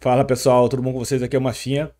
Fala pessoal, tudo bom com vocês? Aqui é o Mafinha,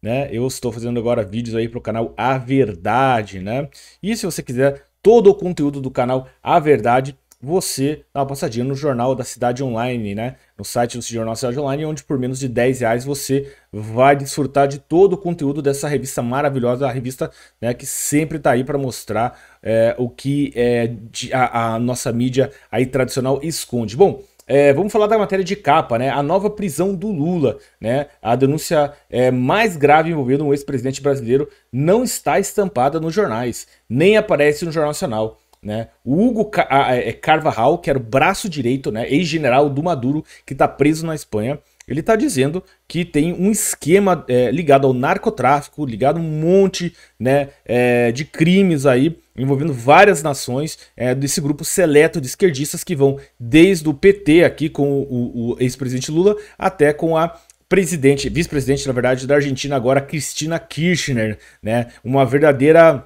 né? Eu estou fazendo agora vídeos aí pro canal A Verdade, né? E se você quiser todo o conteúdo do canal A Verdade, você dá uma passadinha no Jornal da Cidade Online, né? No site do Jornal da Cidade Online, onde por menos de 10 reais você vai desfrutar de todo o conteúdo dessa revista maravilhosa, a revista né, que sempre está aí para mostrar é, o que é, a, a nossa mídia aí tradicional esconde. Bom, é, vamos falar da matéria de capa, né? A nova prisão do Lula, né? A denúncia é, mais grave envolvendo um ex-presidente brasileiro não está estampada nos jornais, nem aparece no Jornal Nacional. Né? O Hugo é, Carvajal, que era o braço direito, né? ex-general do Maduro, que está preso na Espanha, ele está dizendo que tem um esquema é, ligado ao narcotráfico, ligado a um monte né, é, de crimes aí, envolvendo várias nações é, desse grupo seleto de esquerdistas que vão desde o PT aqui com o, o ex-presidente Lula até com a presidente, vice-presidente, na verdade, da Argentina agora, Cristina Kirchner, né? Uma verdadeira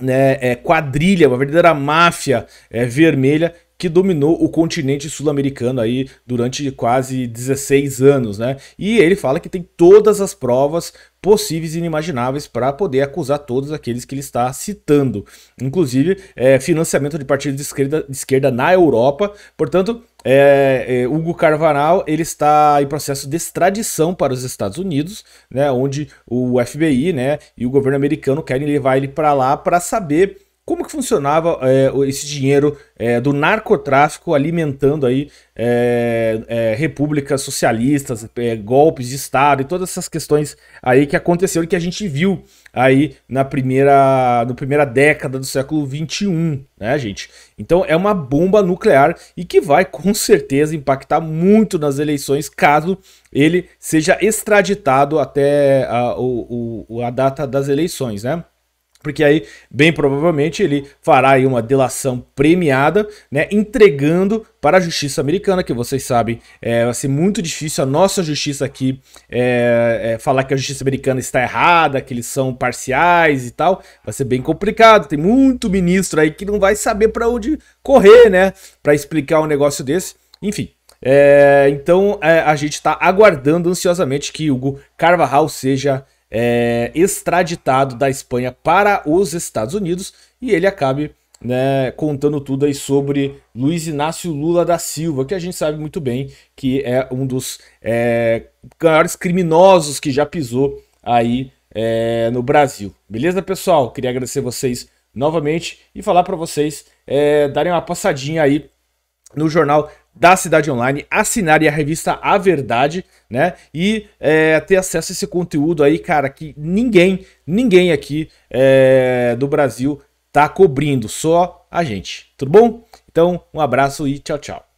né, é, quadrilha, uma verdadeira máfia é, vermelha que dominou o continente sul-americano aí durante quase 16 anos, né? E ele fala que tem todas as provas possíveis e inimagináveis para poder acusar todos aqueles que ele está citando, inclusive é, financiamento de partidos de esquerda, de esquerda na Europa. Portanto, é, é, Hugo Carvanal ele está em processo de extradição para os Estados Unidos, né, onde o FBI né, e o governo americano querem levar ele para lá para saber como que funcionava é, esse dinheiro é, do narcotráfico alimentando aí é, é repúblicas socialistas, é, golpes de Estado e todas essas questões aí que aconteceram e que a gente viu aí na primeira, na primeira década do século XXI, né, gente? Então é uma bomba nuclear e que vai com certeza impactar muito nas eleições caso ele seja extraditado até a, o, o, a data das eleições, né? Porque aí, bem provavelmente, ele fará aí uma delação premiada, né? Entregando para a justiça americana, que vocês sabem, é, vai ser muito difícil a nossa justiça aqui é, é, falar que a justiça americana está errada, que eles são parciais e tal. Vai ser bem complicado. Tem muito ministro aí que não vai saber para onde correr, né? Para explicar um negócio desse. Enfim, é, então é, a gente está aguardando ansiosamente que Hugo Carvajal seja é, extraditado da Espanha para os Estados Unidos e ele acabe né, contando tudo aí sobre Luiz Inácio Lula da Silva, que a gente sabe muito bem que é um dos é, maiores criminosos que já pisou aí é, no Brasil. Beleza, pessoal? Queria agradecer vocês novamente e falar para vocês é, darem uma passadinha aí no jornal da Cidade Online, assinarem a revista A Verdade né? E é, ter acesso a esse conteúdo aí, cara, que ninguém, ninguém aqui é, do Brasil tá cobrindo, só a gente. Tudo bom? Então, um abraço e tchau, tchau.